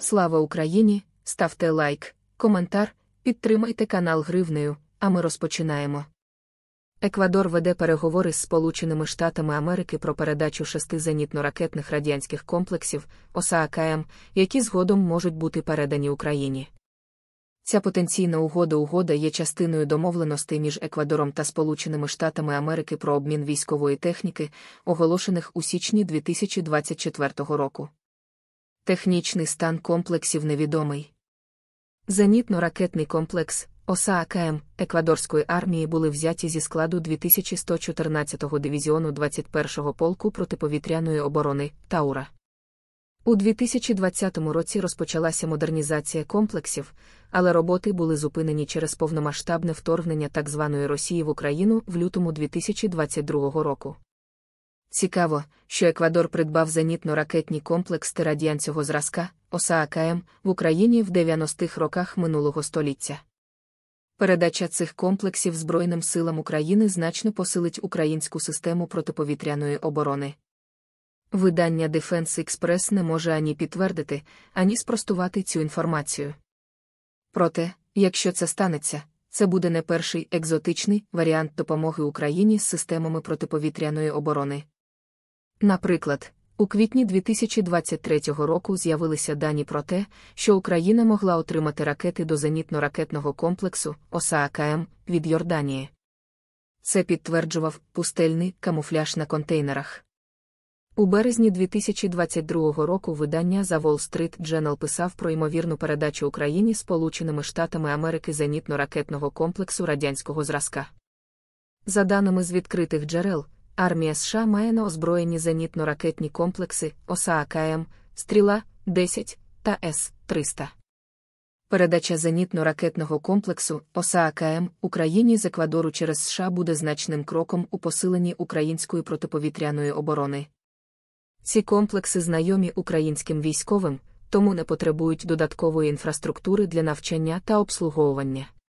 Слава Україні! Ставте лайк, коментар, підтримайте канал Гривнею, а ми розпочинаємо. Еквадор веде переговори з Сполученими Штатами Америки про передачу шести зенітно-ракетних радянських комплексів ОСААКМ, які згодом можуть бути передані Україні. Ця потенційна угода угода є частиною домовленостей між Еквадором та Сполученими Штатами Америки про обмін військової техніки, оголошених у січні 2024 року технічний стан комплексів невідомий. Зенітно-ракетний комплекс ОСА АКМ Еквадорської армії були взяті зі складу 2114-го дивізіону 21-го полку протиповітряної оборони Таура. У 2020 році розпочалася модернізація комплексів, але роботи були зупинені через повномасштабне вторгнення так званої Росії в Україну в лютому 2022 року. Цікаво, що Еквадор придбав зенітно-ракетні комплекс та цього зразка ОСААКМ в Україні в 90-х роках минулого століття. Передача цих комплексів Збройним силам України значно посилить українську систему протиповітряної оборони. Видання Defense Експрес не може ані підтвердити, ані спростувати цю інформацію. Проте, якщо це станеться, це буде не перший екзотичний варіант допомоги Україні з системами протиповітряної оборони. Наприклад, у квітні 2023 року з'явилися дані про те, що Україна могла отримати ракети до зенітно-ракетного комплексу ОСААКМ ем» від Йорданії. Це підтверджував пустельний камуфляж на контейнерах. У березні 2022 року видання The Wall Street Journal писав про ймовірну передачу Україні Сполученими Штатами Америки зенітно-ракетного комплексу радянського зразка. За даними з відкритих джерел, Армія США має на озброєні зенітно-ракетні комплекси ОСААКМ, ем, Стріла 10 та С-300. Передача зенітно-ракетного комплексу ОСААКМ ем Україні з Еквадору через США буде значним кроком у посиленні української протиповітряної оборони. Ці комплекси знайомі українським військовим, тому не потребують додаткової інфраструктури для навчання та обслуговування.